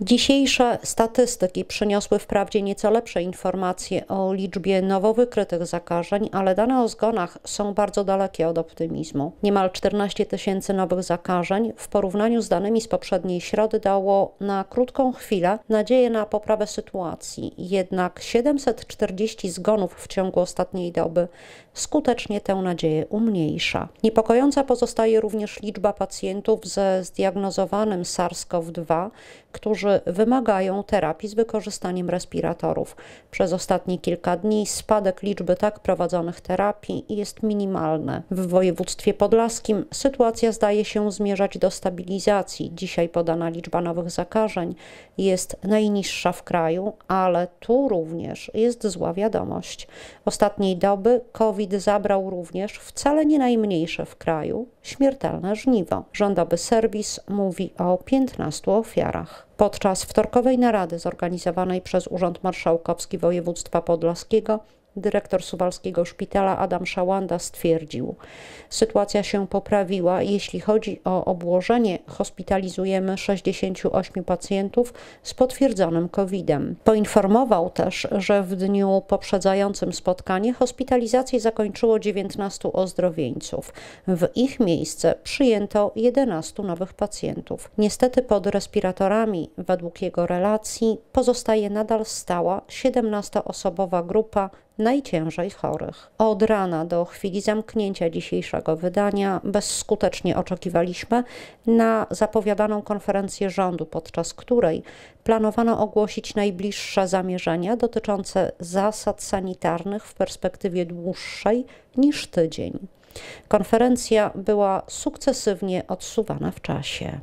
Dzisiejsze statystyki przyniosły wprawdzie nieco lepsze informacje o liczbie nowo wykrytych zakażeń, ale dane o zgonach są bardzo dalekie od optymizmu. Niemal 14 tysięcy nowych zakażeń w porównaniu z danymi z poprzedniej środy dało na krótką chwilę nadzieję na poprawę sytuacji, jednak 740 zgonów w ciągu ostatniej doby skutecznie tę nadzieję umniejsza. Niepokojąca pozostaje również liczba pacjentów ze zdiagnozowanym SARS-CoV-2, którzy którzy wymagają terapii z wykorzystaniem respiratorów. Przez ostatnie kilka dni spadek liczby tak prowadzonych terapii jest minimalny. W województwie podlaskim sytuacja zdaje się zmierzać do stabilizacji. Dzisiaj podana liczba nowych zakażeń jest najniższa w kraju, ale tu również jest zła wiadomość. Ostatniej doby COVID zabrał również wcale nie najmniejsze w kraju śmiertelne żniwo. Rządowy serwis mówi o 15 ofiarach. Podczas wtorkowej narady zorganizowanej przez Urząd Marszałkowski Województwa Podlaskiego dyrektor Suwalskiego Szpitala Adam Szałanda stwierdził, sytuacja się poprawiła. Jeśli chodzi o obłożenie, hospitalizujemy 68 pacjentów z potwierdzonym COVID-em. Poinformował też, że w dniu poprzedzającym spotkanie hospitalizację zakończyło 19 ozdrowieńców. W ich miejsce przyjęto 11 nowych pacjentów. Niestety pod respiratorami, według jego relacji, pozostaje nadal stała 17-osobowa grupa najciężej chorych. Od rana do chwili zamknięcia dzisiejszego wydania bezskutecznie oczekiwaliśmy na zapowiadaną konferencję rządu, podczas której planowano ogłosić najbliższe zamierzenia dotyczące zasad sanitarnych w perspektywie dłuższej niż tydzień. Konferencja była sukcesywnie odsuwana w czasie.